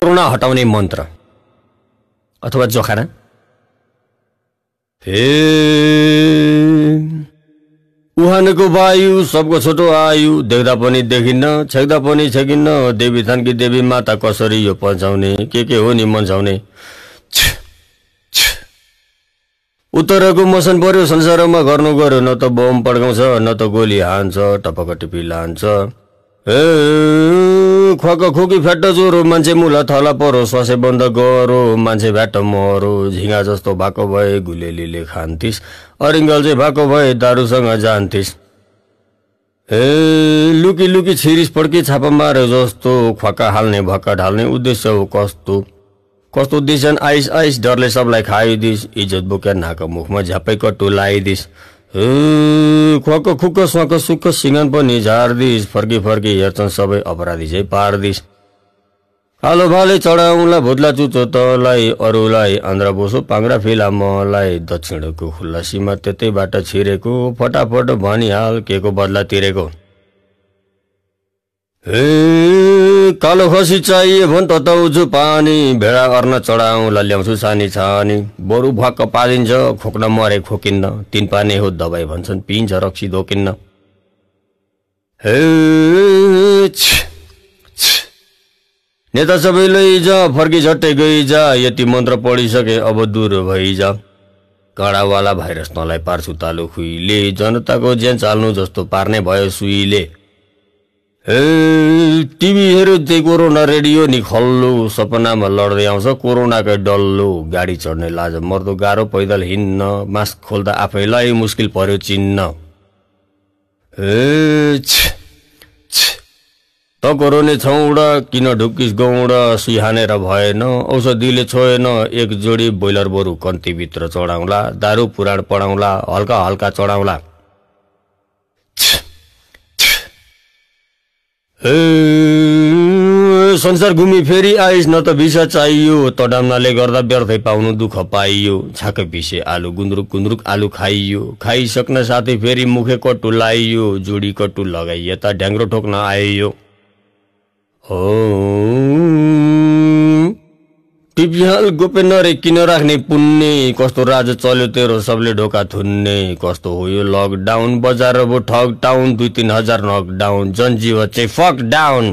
corona हटाउने मन्त्र अथवा जोखाना हे उहानको वायु सबको छोटो आयु देख्दा पनि देखिन्न छेक्दा पनि छेकिन्न देवी थानकी देवी माता कसरी यो पन्छाउने के के हो नि मन्छाउने उत्तरको मसन पर्यो संसारमा गर्नु गर्यो न त बम पड्काउँछ न त गोली हान्छ टपक टिपी लान्छ ए खोकी फ्याट ज्वरो मान्छे मुला थला परो ससे बन्द गरो मान्छे भेट मरो झिङ्गा जस्तो भएको भए गुलेलीले खान्थिस् अरिङ्गल चाहिँ भएको भए दारूसँग जान्थिस् ए लुकी लुकी छिरिस पड्की छापा मार्यो जस्तो ख्वाक्का हाल्ने भक्का ढाल्ने उद्देश्य हो कस्तो कस्तो उद्देश्य आइस आइस डरले सबलाई खाइदिस् इज्जत बोक्या नाका मुखमा झ्यापै कट्टु लाइदिस् ख्वक्क खुक्क स्वक्क सुक्क सिँगन पनि झार्दिस फर्की फर्की हेर्छन् सबै अपराधी चाहिँ पारदिस आलो भाले चढाउला भुत्ला चुचो तलाई अरूलाई अन्द्रा बोसो पाङ्रा फिला मलाई दक्षिणको खुल्ला सीमा त्यतैबाट छिरेको फटाफट भनिहाल के को बदला तिरेको कालो खसी चाहियो भन् तताउजु पानी भेडा गर्न चढाउँला ल्याउँछु सानी छानी बरु भक्क पालिन्छ खोक्न मरे खोकिन्न तिन पानी हो दबाई भन्छन् पिन्छ रक्सी धोकिन्न हे नेता सबै लैजा फर्की झट्टै गइजा यति मन्त्र पढिसके अब दूर भइजा काँडावाला भाइरस नलाई पार्छु तालु खुइले जनताको ज्यान चाल्नु जस्तो पार्ने भयो सुईले ए टिभी त्यही कोरोना रेडियो नि खल्लो सपनामा लड्दै आउँछ कोरोनाकै डल्लो गाडी चढ्ने लाज मर्दो गाह्रो पैदल हिँड्न मास्क खोल्दा आफैलाई मुस्किल पर्यो चिन्न त कोरोने छौडा किन ढुक्किस गौडा सुहानेर भएन औषधिले छोएन एक जोडी बोइलर बरु कन्तीभित्र चढाउँला दारू पुराण पढाउँला हल्का हल्का चढाउँला संसार घुमी फेरि आइस न त भिसा चाहियो तडाम्नाले गर्दा व्यर्थै पाउनु दुःख पाइयो छाक पिसे आलु गुन्द्रुक गुन्द्रुक आलु खाइयो खाइसक्न साथै फेरि मुखे कट्टु लाइयो जोडी कट्टु लगाइ यता ढ्याङ्ग्रो ठोक्न आइयो हो टिपिहाल गोपेनरे किन राख्ने पुन्ने कस्तो राज चल्यो तेरो सबले ढोका थुन्ने कस्तो हो यो लकडाउन बजार अब ठक टाउन दुई तिन हजार लकडाउन जनजीव चाहिँ फक डाउन